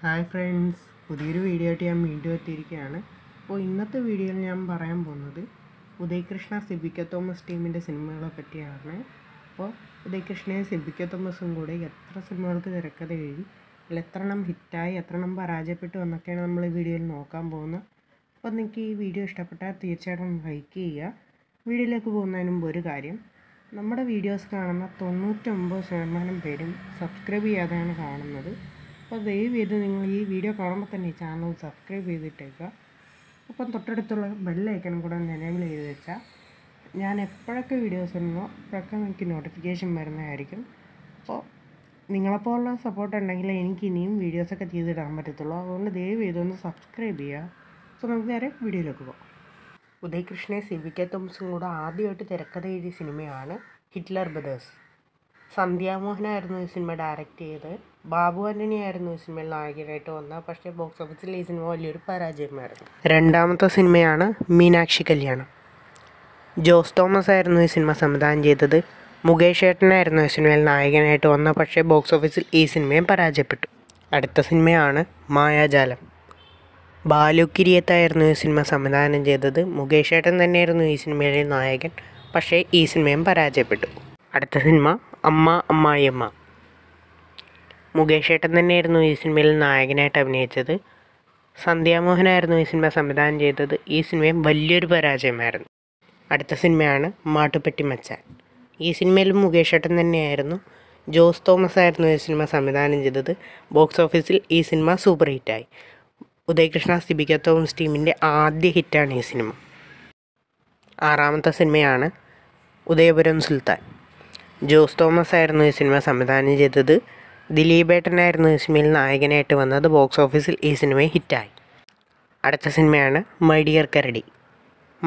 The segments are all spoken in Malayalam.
ഹായ് ഫ്രണ്ട്സ് പുതിയൊരു വീഡിയോ ആയിട്ട് ഞാൻ വീണ്ടും എത്തിയിരിക്കുകയാണ് അപ്പോൾ ഇന്നത്തെ വീഡിയോയിൽ ഞാൻ പറയാൻ പോകുന്നത് ഉദയകൃഷ്ണ സിബിക്ക തോമസ് ടീമിൻ്റെ സിനിമകളെ പറ്റിയാണ് അപ്പോൾ ഉദയകൃഷ്ണയും സിബിക്ക തോമസും കൂടെ എത്ര സിനിമകൾക്ക് തിരക്കഥ എഴുതി അല്ല എത്ര എണ്ണം ഹിറ്റായി എത്ര എണ്ണം പരാജയപ്പെട്ടു എന്നൊക്കെയാണ് നമ്മൾ ഈ വീഡിയോയിൽ നോക്കാൻ പോകുന്നത് അപ്പോൾ നിങ്ങൾക്ക് ഈ വീഡിയോ ഇഷ്ടപ്പെട്ടാൽ തീർച്ചയായിട്ടും ലൈക്ക് ചെയ്യുക വീഡിയോയിലേക്ക് പോകുന്നതിന് മുമ്പ് ഒരു കാര്യം നമ്മുടെ വീഡിയോസ് കാണുന്ന തൊണ്ണൂറ്റൊമ്പത് ശതമാനം പേരും സബ്സ്ക്രൈബ് ചെയ്യാതെയാണ് കാണുന്നത് അപ്പോൾ ദയവേത് നിങ്ങൾ ഈ വീഡിയോ കാണുമ്പോൾ തന്നെ ഈ ചാനൽ സബ്സ്ക്രൈബ് ചെയ്തിട്ടേക്കുക അപ്പം തൊട്ടടുത്തുള്ള ബെല്ലൈക്കനും കൂടെ ഒന്ന് എനേബിൾ ചെയ്ത് വെച്ചാൽ ഞാൻ എപ്പോഴൊക്കെ വീഡിയോസ് വരുന്നോ അപ്പോഴൊക്കെ എനിക്ക് നോട്ടിഫിക്കേഷൻ വരുന്നതായിരിക്കും അപ്പോൾ നിങ്ങളെപ്പോലുള്ള സപ്പോർട്ട് ഉണ്ടെങ്കിൽ എനിക്ക് ഇനിയും വീഡിയോസൊക്കെ ചെയ്തിടാൻ പറ്റത്തുള്ളൂ അതുകൊണ്ട് ദയവ് ഒന്ന് സബ്സ്ക്രൈബ് ചെയ്യുക സോ നമുക്ക് നേരെ വീഡിയോയിലേക്ക് പോകാം ഉദയകൃഷ്ണയെ സി വി കെ തോമസും കൂടെ ആദ്യമായിട്ട് തിരക്കഥ എഴുതിയ സിനിമയാണ് ഹിറ്റ്ലർ ബ്രദേഴ്സ് സന്ധ്യാമോഹനായിരുന്നു ഈ സിനിമ ഡയറക്റ്റ് ചെയ്തത് ബാബു ആൻ്റണി ആയിരുന്നു ഈ സിനിമയിൽ നായകനായിട്ട് വന്നത് പക്ഷേ ബോക്സ് ഓഫീസിൽ ഈ സിനിമ വലിയൊരു പരാജയമായിരുന്നു രണ്ടാമത്തെ സിനിമയാണ് മീനാക്ഷി കല്യാണം ജോസ് തോമസ് ആയിരുന്നു ഈ സിനിമ സംവിധാനം ചെയ്തത് മുകേഷ് ഏട്ടനായിരുന്നു ഈ സിനിമയിൽ നായകനായിട്ട് വന്നത് പക്ഷേ ബോക്സ് ഓഫീസിൽ ഈ സിനിമയും പരാജയപ്പെട്ടു അടുത്ത സിനിമയാണ് മായാജാലം ബാലു കിരിയത്തായിരുന്നു ഈ സിനിമ സംവിധാനം ചെയ്തത് മുകേഷ് ഏട്ടൻ തന്നെയായിരുന്നു ഈ സിനിമയിലെ നായകൻ പക്ഷേ ഈ സിനിമയും പരാജയപ്പെട്ടു അടുത്ത സിനിമ അമ്മ അമ്മായിയമ്മ മുകേഷ് ഏട്ടൻ തന്നെയായിരുന്നു ഈ സിനിമയിൽ നായകനായിട്ട് അഭിനയിച്ചത് സന്ധ്യാമോഹനായിരുന്നു ഈ സിനിമ സംവിധാനം ചെയ്തത് ഈ സിനിമയും വലിയൊരു പരാജയമായിരുന്നു അടുത്ത സിനിമയാണ് മാട്ടുപ്പെട്ടി മച്ചാൻ ഈ സിനിമയിലും മുകേഷ് ഏട്ടൻ തന്നെയായിരുന്നു ജോസ് തോമസ് ആയിരുന്നു ഈ സിനിമ സംവിധാനം ചെയ്തത് ബോക്സ് ഓഫീസിൽ ഈ സിനിമ സൂപ്പർ ഹിറ്റായി ഉദയകൃഷ്ണ സിബിക തോമസ് ടീമിൻ്റെ ആദ്യ ഹിറ്റാണ് ഈ സിനിമ ആറാമത്തെ സിനിമയാണ് ഉദയപുരം സുൽത്താൻ ജോസ് തോമസ് ആയിരുന്നു ഈ സിനിമ സംവിധാനം ചെയ്തത് ദിലീപേട്ടനായിരുന്നു ഈ സിനിമയിൽ നായകനായിട്ട് വന്നത് ബോക്സ് ഓഫീസിൽ ഈ സിനിമ ഹിറ്റായി അടുത്ത സിനിമയാണ് മൈഡിയർ കരടി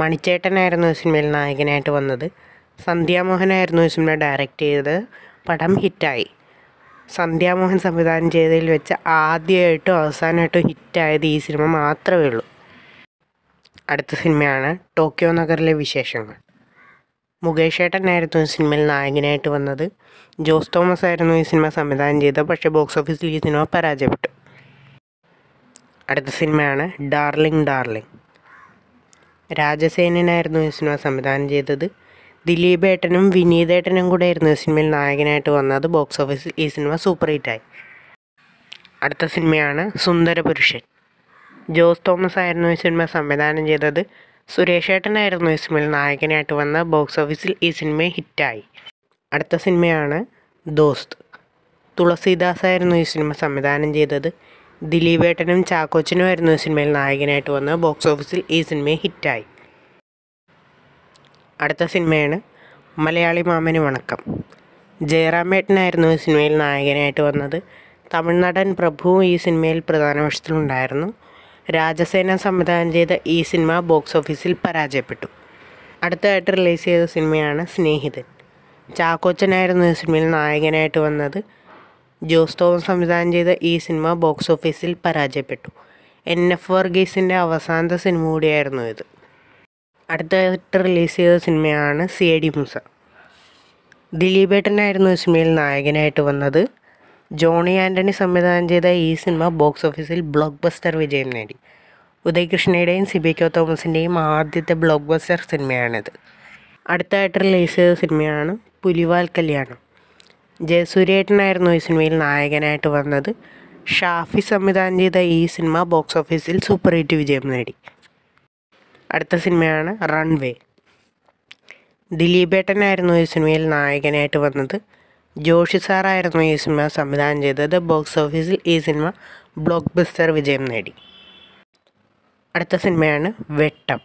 മണിച്ചേട്ടനായിരുന്നു ഈ സിനിമയിൽ നായകനായിട്ട് വന്നത് സന്ധ്യാമോഹനായിരുന്നു ഈ സിനിമ ഡയറക്റ്റ് ചെയ്തത് പടം ഹിറ്റായി സന്ധ്യാമോഹൻ സംവിധാനം ചെയ്തതിൽ വെച്ച് ആദ്യമായിട്ടും അവസാനമായിട്ടും ഹിറ്റായത് ഈ സിനിമ മാത്രമേ ഉള്ളൂ അടുത്ത സിനിമയാണ് ടോക്കിയോ നഗറിലെ വിശേഷങ്ങൾ മുകേഷ് ഏട്ടനായിരുന്നു ഈ സിനിമയിൽ നായകനായിട്ട് വന്നത് ജോസ് തോമസ് ആയിരുന്നു ഈ സിനിമ സംവിധാനം ചെയ്തത് പക്ഷേ ബോക്സ് ഓഫീസിൽ ഈ സിനിമ പരാജയപ്പെട്ടു അടുത്ത സിനിമയാണ് ഡാർലിംഗ് ഡാർലിംഗ് രാജസേനനായിരുന്നു ഈ സിനിമ സംവിധാനം ചെയ്തത് ദിലീപ് ഏട്ടനും ഏട്ടനും കൂടെ ആയിരുന്നു ഈ സിനിമയിൽ നായകനായിട്ട് വന്നത് ബോക്സ് ഓഫീസിൽ ഈ സിനിമ സൂപ്പർ ഹിറ്റായി അടുത്ത സിനിമയാണ് സുന്ദരപുരുഷൻ ജോസ് തോമസ് ആയിരുന്നു ഈ സിനിമ സംവിധാനം ചെയ്തത് സുരേഷേട്ടനായിരുന്നു ഈ സിനിമയിൽ നായകനായിട്ട് വന്ന ബോക്സ് ഓഫീസിൽ ഈ സിനിമ ഹിറ്റായി അടുത്ത സിനിമയാണ് ദോസ്ത് തുളസിദാസ് ആയിരുന്നു ഈ സിനിമ സംവിധാനം ചെയ്തത് ദിലീപേട്ടനും ചാക്കോച്ചനും ആയിരുന്നു ഈ സിനിമയിൽ നായകനായിട്ട് വന്ന് ബോക്സ് ഓഫീസിൽ ഈ സിനിമ ഹിറ്റായി അടുത്ത സിനിമയാണ് മലയാളി മാമന് വണക്കം ജയറാമേട്ടനായിരുന്നു ഈ സിനിമയിൽ നായകനായിട്ട് വന്നത് തമിഴ്നടൻ പ്രഭുവും ഈ സിനിമയിൽ പ്രധാന വേഷത്തിലുണ്ടായിരുന്നു രാജസേന സംവിധാനം ചെയ്ത ഈ സിനിമ ബോക്സ് ഓഫീസിൽ പരാജയപ്പെട്ടു അടുത്തതായിട്ട് റിലീസ് ചെയ്ത സിനിമയാണ് സ്നേഹിതൻ ചാക്കോച്ചനായിരുന്നു ഈ സിനിമയിൽ നായകനായിട്ട് വന്നത് ജോസ് തോമസ് സംവിധാനം ചെയ്ത ഈ സിനിമ ബോക്സ് ഓഫീസിൽ പരാജയപ്പെട്ടു എൻ എഫ് വർഗീസിൻ്റെ അവസാനത്തെ സിനിമ കൂടിയായിരുന്നു ഇത് അടുത്തതായിട്ട് റിലീസ് ചെയ്ത സിനിമയാണ് സി എ ഡി മൂസ ദിലീപേട്ടനായിരുന്നു ഈ സിനിമയിൽ നായകനായിട്ട് വന്നത് ജോണി ആൻ്റണി സംവിധാനം ചെയ്ത ഈ സിനിമ ബോക്സ് ഓഫീസിൽ ബ്ലോക്ക് ബസ്റ്റർ വിജയം നേടി ഉദയകൃഷ്ണയുടെയും കെ തോമസിൻ്റെയും ആദ്യത്തെ ബ്ലോക്ക് ബസ്റ്റർ സിനിമയാണിത് അടുത്തായിട്ട് റിലീസ് ചെയ്ത സിനിമയാണ് പുലിവാൽ കല്യാണം ജയസൂര്യേട്ടനായിരുന്നു ഈ സിനിമയിൽ നായകനായിട്ട് വന്നത് ഷാഫി സംവിധാനം ചെയ്ത ഈ സിനിമ ബോക്സ് ഓഫീസിൽ സൂപ്പർ ഹിറ്റ് വിജയം നേടി അടുത്ത സിനിമയാണ് റൺവേ ദിലീപേട്ടനായിരുന്നു ഈ സിനിമയിൽ നായകനായിട്ട് വന്നത് ജോഷി സാറായിരുന്നു ഈ സിനിമ സംവിധാനം ചെയ്തത് ബോക്സ് ഓഫീസിൽ ഈ സിനിമ ബ്ലോക്ക് ബസ്റ്റർ വിജയം നേടി അടുത്ത സിനിമയാണ് വെട്ടം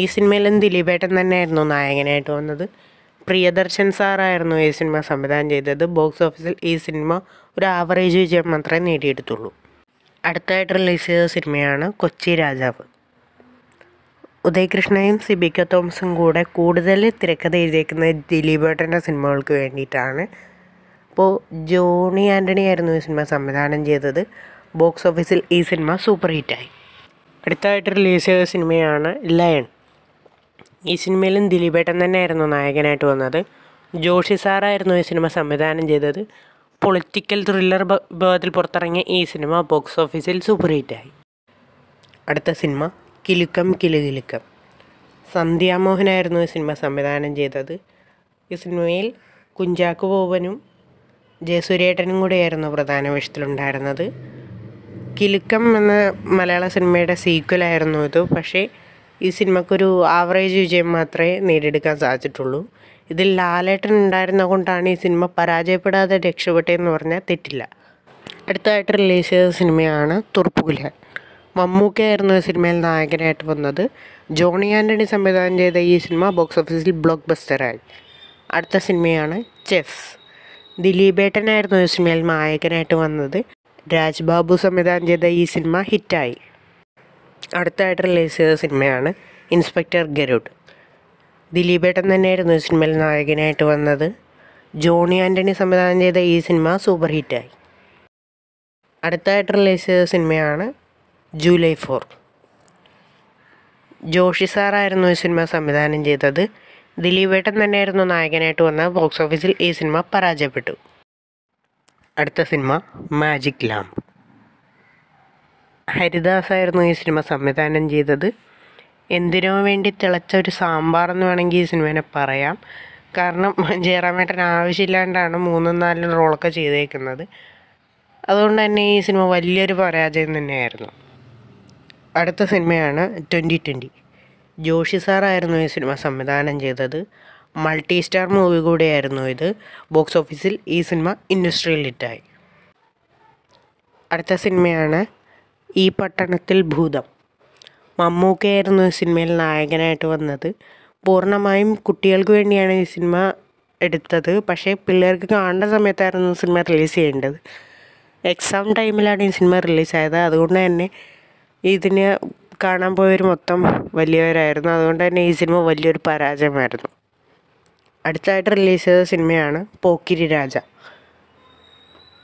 ഈ സിനിമയിലും ദിലീപേട്ടൻ തന്നെയായിരുന്നു നായകനായിട്ട് വന്നത് പ്രിയദർശൻ സാറായിരുന്നു ഈ സിനിമ സംവിധാനം ചെയ്തത് ബോക്സ് ഓഫീസിൽ ഈ സിനിമ ഒരു ആവറേജ് വിജയം മാത്രമേ നേടിയെടുത്തുള്ളൂ അടുത്തായിട്ട് റിലീസ് ചെയ്ത സിനിമയാണ് കൊച്ചി രാജാവ് ഉദയകൃഷ്ണയും സിബിക്ക തോമസും കൂടെ കൂടുതൽ തിരക്കഥ എഴുതിയേക്കുന്നത് ദിലീപേട്ടൻ്റെ സിനിമകൾക്ക് വേണ്ടിയിട്ടാണ് അപ്പോൾ ജോണി ആൻ്റണി ആയിരുന്നു ഈ സിനിമ സംവിധാനം ചെയ്തത് ബോക്സ് ഓഫീസിൽ ഈ സിനിമ സൂപ്പർ ഹിറ്റായി അടുത്തായിട്ട് റിലീസ് ചെയ്ത സിനിമയാണ് ലയൺ ഈ സിനിമയിലും ദിലീപേട്ടൻ തന്നെയായിരുന്നു നായകനായിട്ട് വന്നത് ജോഷി സാറായിരുന്നു ഈ സിനിമ സംവിധാനം ചെയ്തത് പൊളിറ്റിക്കൽ ത്രില്ലർ വിഭാഗത്തിൽ പുറത്തിറങ്ങിയ ഈ സിനിമ ബോക്സ് ഓഫീസിൽ സൂപ്പർ ഹിറ്റായി അടുത്ത സിനിമ കിലുക്കം കിലുകിലുക്കം സന്ധ്യാമോഹനായിരുന്നു ഈ സിനിമ സംവിധാനം ചെയ്തത് ഈ സിനിമയിൽ കുഞ്ചാക്കു ബോബനും ജയസൂര്യേട്ടനും കൂടിയായിരുന്നു പ്രധാന വേഷത്തിലുണ്ടായിരുന്നത് കിലുക്കം എന്ന മലയാള സിനിമയുടെ സീക്വലായിരുന്നു ഇത് പക്ഷേ ഈ സിനിമക്കൊരു ആവറേജ് വിജയം മാത്രമേ നേടിയെടുക്കാൻ സാധിച്ചിട്ടുള്ളൂ ഇതിൽ ലാലേട്ടൻ ഉണ്ടായിരുന്ന കൊണ്ടാണ് ഈ സിനിമ പരാജയപ്പെടാതെ രക്ഷപ്പെട്ടതെന്ന് പറഞ്ഞാൽ തെറ്റില്ല അടുത്തതായിട്ട് റിലീസ് ചെയ്ത സിനിമയാണ് തുറപ്പുകുലാൻ മമ്മൂക്കയായിരുന്നു സിനിമയിൽ നായകനായിട്ട് വന്നത് ജോണി ആൻ്റണി സംവിധാനം ചെയ്ത ഈ സിനിമ ബോക്സ് ഓഫീസിൽ ബ്ലോക്ക് ബസ്റ്ററായി അടുത്ത സിനിമയാണ് ചെസ് ദിലീപേട്ടനായിരുന്നു ഈ സിനിമയിൽ നായകനായിട്ട് വന്നത് രാജ്ബാബു സംവിധാനം ചെയ്ത ഈ സിനിമ ഹിറ്റായി അടുത്തായിട്ട് റിലീസ് ചെയ്ത സിനിമയാണ് ഇൻസ്പെക്ടർ ഗരുഡ് ദിലീപേട്ടൻ തന്നെയായിരുന്നു ഈ സിനിമയിൽ നായകനായിട്ട് വന്നത് ജോണി ആൻ്റണി സംവിധാനം ചെയ്ത ഈ സിനിമ സൂപ്പർ ഹിറ്റായി അടുത്തായിട്ട് റിലീസ് ചെയ്ത സിനിമയാണ് ജൂലൈ ഫോർ ജോഷി സാറായിരുന്നു ഈ സിനിമ സംവിധാനം ചെയ്തത് ദിലീപ് വേട്ടൻ തന്നെയായിരുന്നു നായകനായിട്ട് വന്ന ബോക്സ് ഓഫീസിൽ ഈ സിനിമ പരാജയപ്പെട്ടു അടുത്ത സിനിമ മാജിക് ലാംബ് ഹരിദാസായിരുന്നു ഈ സിനിമ സംവിധാനം ചെയ്തത് എന്തിനോ വേണ്ടി തിളച്ച ഒരു സാമ്പാർ എന്ന് വേണമെങ്കിൽ ഈ സിനിമേനെ പറയാം കാരണം ജയറാമേട്ടൻ ആവശ്യമില്ലാണ്ടാണ് മൂന്നും നാലും റോളൊക്കെ ചെയ്തേക്കുന്നത് അതുകൊണ്ട് തന്നെ ഈ സിനിമ വലിയൊരു പരാജയം തന്നെയായിരുന്നു അടുത്ത സിനിമയാണ് ട്വൻറ്റി ട്വൻറ്റി ജോഷി സാറായിരുന്നു ഈ സിനിമ സംവിധാനം ചെയ്തത് മൾട്ടി സ്റ്റാർ മൂവി കൂടിയായിരുന്നു ഇത് ബോക്സ് ഓഫീസിൽ ഈ സിനിമ ഇൻഡസ്ട്രിയിൽ ഹിറ്റായി അടുത്ത സിനിമയാണ് ഈ പട്ടണത്തിൽ ഭൂതം മമ്മൂക്കയായിരുന്നു ഈ സിനിമയിൽ നായകനായിട്ട് വന്നത് പൂർണ്ണമായും കുട്ടികൾക്ക് വേണ്ടിയാണ് ഈ സിനിമ എടുത്തത് പക്ഷേ പിള്ളേർക്ക് കാണേണ്ട സമയത്തായിരുന്നു സിനിമ റിലീസ് ചെയ്യേണ്ടത് എക്സാം ടൈമിലാണ് ഈ സിനിമ റിലീസായത് അതുകൊണ്ട് തന്നെ ഇതിന് കാണാൻ പോയവർ മൊത്തം വലിയവരായിരുന്നു അതുകൊണ്ട് തന്നെ ഈ സിനിമ വലിയൊരു പരാജയമായിരുന്നു അടുത്തായിട്ട് റിലീസ് ചെയ്ത സിനിമയാണ് പോക്കിരി രാജ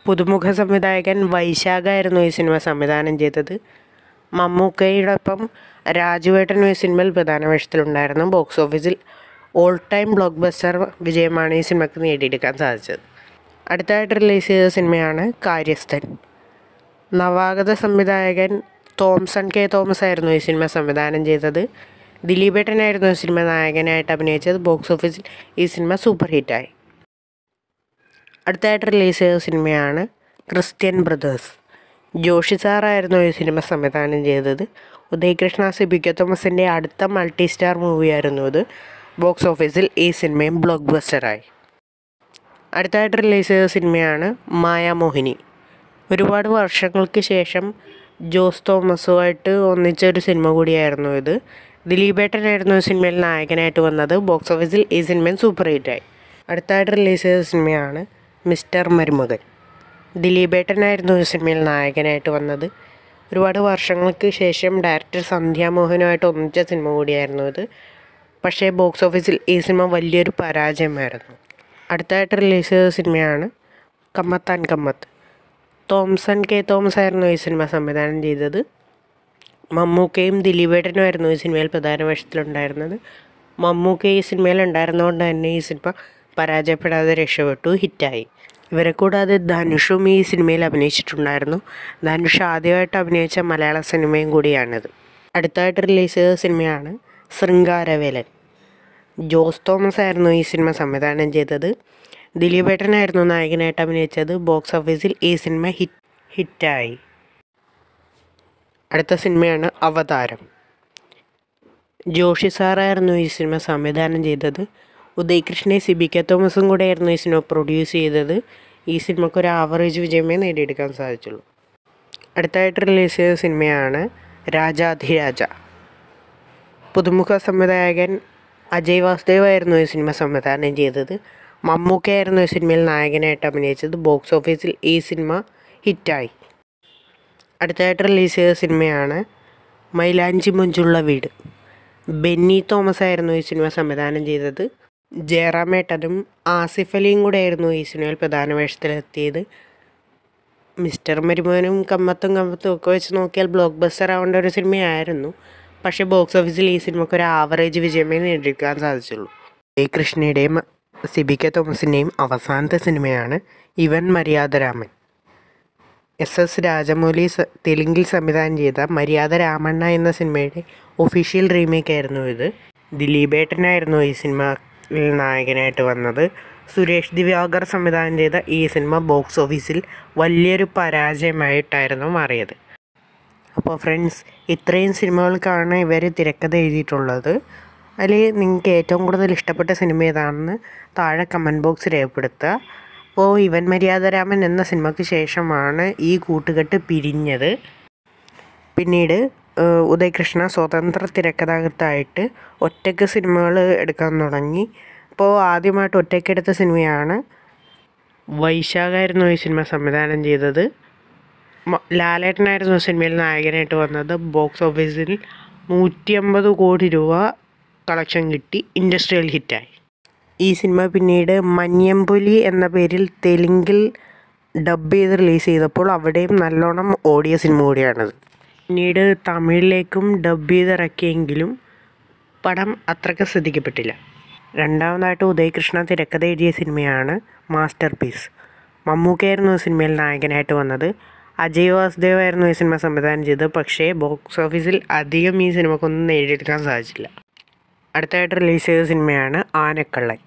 പുതുമുഖ സംവിധായകൻ വൈശാഖായിരുന്നു ഈ സിനിമ സംവിധാനം ചെയ്തത് മമ്മൂക്കയോടൊപ്പം രാജുവേട്ടൻ ഈ സിനിമയിൽ പ്രധാന വേഷത്തിലുണ്ടായിരുന്നു ബോക്സ് ഓഫീസിൽ ഓൾ ടൈം ബ്ലോക്ക് ബസ്റ്റർ വിജയമാണ് ഈ സിനിമയ്ക്ക് നേടിയെടുക്കാൻ സാധിച്ചത് അടുത്തായിട്ട് റിലീസ് ചെയ്ത സിനിമയാണ് കാര്യസ്ഥൻ നവാഗത സംവിധായകൻ തോംസൺ കെ തോമസ് ആയിരുന്നു ഈ സിനിമ സംവിധാനം ചെയ്തത് ദിലീപേട്ടനായിരുന്നു ഈ സിനിമ നായകനായിട്ട് അഭിനയിച്ചത് ബോക്സ് ഓഫീസിൽ ഈ സിനിമ സൂപ്പർ ഹിറ്റായി അടുത്തായിട്ട് റിലീസ് ചെയ്ത സിനിമയാണ് ക്രിസ്ത്യൻ ബ്രദേഴ്സ് ജോഷി സാറായിരുന്നു ഈ സിനിമ സംവിധാനം ചെയ്തത് ഉദയകൃഷ്ണ കെ തോമസിൻ്റെ അടുത്ത മൾട്ടി സ്റ്റാർ മൂവിയായിരുന്നു ഇത് ബോക്സ് ഓഫീസിൽ ഈ സിനിമയും ബ്ലോക്ക് ബസ്റ്ററായി അടുത്തായിട്ട് റിലീസ് ചെയ്ത സിനിമയാണ് മായാമോഹിനി ഒരുപാട് വർഷങ്ങൾക്ക് ശേഷം ജോസ് തോമസുമായിട്ട് ഒന്നിച്ച ഒരു സിനിമ കൂടിയായിരുന്നു ഇത് ദിലീപേട്ടനായിരുന്നു സിനിമയിൽ നായകനായിട്ട് വന്നത് ബോക്സ് ഓഫീസിൽ ഈ സിനിമയും സൂപ്പർ ഹിറ്റായി അടുത്തായിട്ട് റിലീസ് ചെയ്ത സിനിമയാണ് മിസ്റ്റർ മരുമകൻ ദിലീപേട്ടനായിരുന്നു ഈ സിനിമയിൽ നായകനായിട്ട് വന്നത് ഒരുപാട് വർഷങ്ങൾക്ക് ശേഷം ഡയറക്ടർ സന്ധ്യ മോഹനുമായിട്ട് ഒന്നിച്ച സിനിമ കൂടിയായിരുന്നു ഇത് പക്ഷേ ബോക്സ് ഓഫീസിൽ ഈ സിനിമ വലിയൊരു പരാജയമായിരുന്നു അടുത്തായിട്ട് റിലീസ് ചെയ്ത സിനിമയാണ് and Kammath Thomson K Thomas ആയിരുന്നു ഈ സിനിമ സംവിധാനം ചെയ്തത് മമ്മൂക്കയും ദിലീപേട്ടനുമായിരുന്നു ഈ സിനിമയിൽ പ്രധാന വേഷത്തിലുണ്ടായിരുന്നത് മമ്മൂക്ക ഈ സിനിമയിൽ ഉണ്ടായിരുന്നതുകൊണ്ട് തന്നെ ഈ സിനിമ പരാജയപ്പെടാതെ രക്ഷപ്പെട്ടു ഹിറ്റായി ഇവരെ കൂടാതെ ധനുഷും ഈ സിനിമയിൽ അഭിനയിച്ചിട്ടുണ്ടായിരുന്നു ധനുഷ് ആദ്യമായിട്ട് അഭിനയിച്ച മലയാള സിനിമയും കൂടിയാണിത് അടുത്തായിട്ട് റിലീസ് ചെയ്ത സിനിമയാണ് ശൃംഗാരവേലൻ ജോസ് തോമസ് ആയിരുന്നു ഈ സിനിമ സംവിധാനം ചെയ്തത് ദിലീപേട്ടനായിരുന്നു നായകനായിട്ട് അഭിനയിച്ചത് ബോക്സ് ഓഫീസിൽ ഈ സിനിമ ഹിറ്റ് ഹിറ്റായി അടുത്ത സിനിമയാണ് അവതാരം ജോഷി സാറായിരുന്നു ഈ സിനിമ സംവിധാനം ചെയ്തത് ഉദയകൃഷ്ണെ സിബിക്ക തോമസും ആയിരുന്നു ഈ സിനിമ പ്രൊഡ്യൂസ് ചെയ്തത് ഈ സിനിമയ്ക്ക് ഒരു ആവറേജ് വിജയമേ നേടിയെടുക്കാൻ സാധിച്ചുള്ളൂ അടുത്തായിട്ട് റിലീസ് ചെയ്ത സിനിമയാണ് രാജാധിരാജ പുതുമുഖ സംവിധായകൻ അജയ് വാസുദേവായിരുന്നു ഈ സിനിമ സംവിധാനം ചെയ്തത് മമ്മൂക്കയായിരുന്നു ഈ സിനിമയിൽ നായകനായിട്ട് അഭിനയിച്ചത് ബോക്സ് ഓഫീസിൽ ഈ സിനിമ ഹിറ്റായി അടുത്തതായിട്ട് റിലീസ് ചെയ്ത സിനിമയാണ് മൈലാഞ്ചി മുഞ്ചുള്ള വീട് ബെന്നി തോമസ് ആയിരുന്നു ഈ സിനിമ സംവിധാനം ചെയ്തത് ജയറാമേട്ടനും ആസിഫ് അലിയും കൂടെ ആയിരുന്നു ഈ സിനിമയിൽ പ്രധാന വേഷത്തിലെത്തിയത് മിസ്റ്റർ മരുമോനും കമ്മത്തും കമ്മത്തും ഒക്കെ വെച്ച് നോക്കിയാൽ ബ്ലോക്ക് ബസ്റ്റർ ആവേണ്ട ഒരു സിനിമയായിരുന്നു പക്ഷേ ബോക്സ് ഓഫീസിൽ ഈ സിനിമയ്ക്ക് ഒരു ആവറേജ് വിജയമേ നേടിയിരിക്കാൻ സാധിച്ചുള്ളൂ എ കൃഷ്ണയുടെയും സിബിക്ക തോമസിൻ്റെയും അവസാനത്തെ സിനിമയാണ് ഇവൻ മര്യാദരാമൻ എസ് എസ് രാജമൗലി തെലുങ്കിൽ സംവിധാനം ചെയ്ത മര്യാദ രാമണ്ണ എന്ന സിനിമയുടെ ഒഫീഷ്യൽ റീമേക്ക് ആയിരുന്നു ഇത് ദിലീപേട്ടനായിരുന്നു ഈ സിനിമയിൽ നായകനായിട്ട് വന്നത് സുരേഷ് ദിവ്യാകർ സംവിധാനം ചെയ്ത ഈ സിനിമ ബോക്സ് ഓഫീസിൽ വലിയൊരു പരാജയമായിട്ടായിരുന്നു മാറിയത് അപ്പോൾ ഫ്രണ്ട്സ് ഇത്രയും സിനിമകൾക്കാണ് ഇവർ തിരക്കഥ എഴുതിയിട്ടുള്ളത് അല്ലെങ്കിൽ നിങ്ങൾക്ക് ഏറ്റവും കൂടുതൽ ഇഷ്ടപ്പെട്ട സിനിമ ഏതാണെന്ന് താഴെ കമൻറ്റ് ബോക്സിൽ രേഖപ്പെടുത്തുക അപ്പോൾ ഇവൻ മര്യാദരാമൻ എന്ന സിനിമയ്ക്ക് ശേഷമാണ് ഈ കൂട്ടുകെട്ട് പിരിഞ്ഞത് പിന്നീട് ഉദയകൃഷ്ണ സ്വതന്ത്ര തിരക്കഥാകൃത്തായിട്ട് ഒറ്റയ്ക്ക് സിനിമകൾ എടുക്കാൻ തുടങ്ങി അപ്പോൾ ആദ്യമായിട്ട് ഒറ്റയ്ക്ക് എടുത്ത സിനിമയാണ് വൈശാഖായിരുന്നു ഈ സിനിമ സംവിധാനം ചെയ്തത് ലാലേട്ടനായിരുന്നു സിനിമയിൽ നായകനായിട്ട് വന്നത് ബോക്സ് ഓഫീസിൽ നൂറ്റി അമ്പത് കോടി രൂപ കളക്ഷൻ കിട്ടി ഇൻഡസ്ട്രിയൽ ഹിറ്റായി ഈ സിനിമ പിന്നീട് മഞ്ഞമ്പുലി എന്ന പേരിൽ തെലുങ്കിൽ ഡബ് ചെയ്ത് റിലീസ് ചെയ്തപ്പോൾ അവിടെയും നല്ലോണം ഓടിയ സിനിമ കൂടിയാണത് പിന്നീട് തമിഴിലേക്കും ഡബ് ചെയ്ത് ഇറക്കിയെങ്കിലും പടം അത്രയ്ക്ക് ശ്രദ്ധിക്കപ്പെട്ടില്ല രണ്ടാമതായിട്ട് ഉദയകൃഷ്ണ തിരക്കഥ എഴുതിയ സിനിമയാണ് മാസ്റ്റർ പീസ് മമ്മൂക്കയായിരുന്നു സിനിമയിൽ നായകനായിട്ട് വന്നത് അജയ് വാസുദേവായിരുന്നു ഈ സിനിമ സംവിധാനം ചെയ്തത് പക്ഷേ ബോക്സ് ഓഫീസിൽ അധികം ഈ സിനിമക്കൊന്നും നേടിയെടുക്കാൻ സാധിച്ചില്ല അടുത്തായിട്ട് റിലീസ് ചെയ്ത സിനിമയാണ് ആനക്കള്ളൻ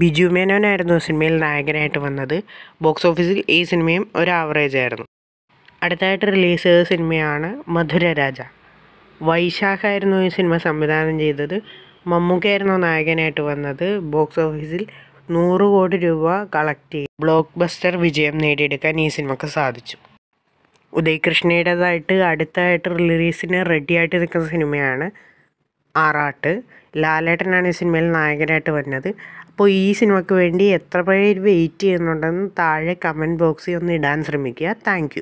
ബിജു മേനോനായിരുന്നു സിനിമയിൽ നായകനായിട്ട് വന്നത് ബോക്സ് ഓഫീസിൽ ഈ സിനിമയും ഒരു ആവറേജ് ആയിരുന്നു അടുത്തായിട്ട് റിലീസ് ചെയ്ത സിനിമയാണ് മധുര രാജ വൈശാഖായിരുന്നു ഈ സിനിമ സംവിധാനം ചെയ്തത് മമ്മൂക്കയായിരുന്നു നായകനായിട്ട് വന്നത് ബോക്സ് ഓഫീസിൽ നൂറ് കോടി രൂപ കളക്ട് ചെയ്ത് ബ്ലോക്ക് ബസ്റ്റർ വിജയം നേടിയെടുക്കാൻ ഈ സിനിമക്ക് സാധിച്ചു ഉദയകൃഷ്ണയുടേതായിട്ട് അടുത്തായിട്ട് റിലീസിന് റെഡിയായിട്ട് നിൽക്കുന്ന സിനിമയാണ് ആറാട്ട് ലാലേട്ടനാണ് ഈ സിനിമയിൽ നായകനായിട്ട് വരുന്നത് അപ്പോൾ ഈ സിനിമയ്ക്ക് വേണ്ടി എത്ര പേര് വെയിറ്റ് ചെയ്യുന്നുണ്ടെന്ന് താഴെ കമൻറ്റ് ബോക്സിൽ ഒന്ന് ഇടാൻ ശ്രമിക്കുക താങ്ക്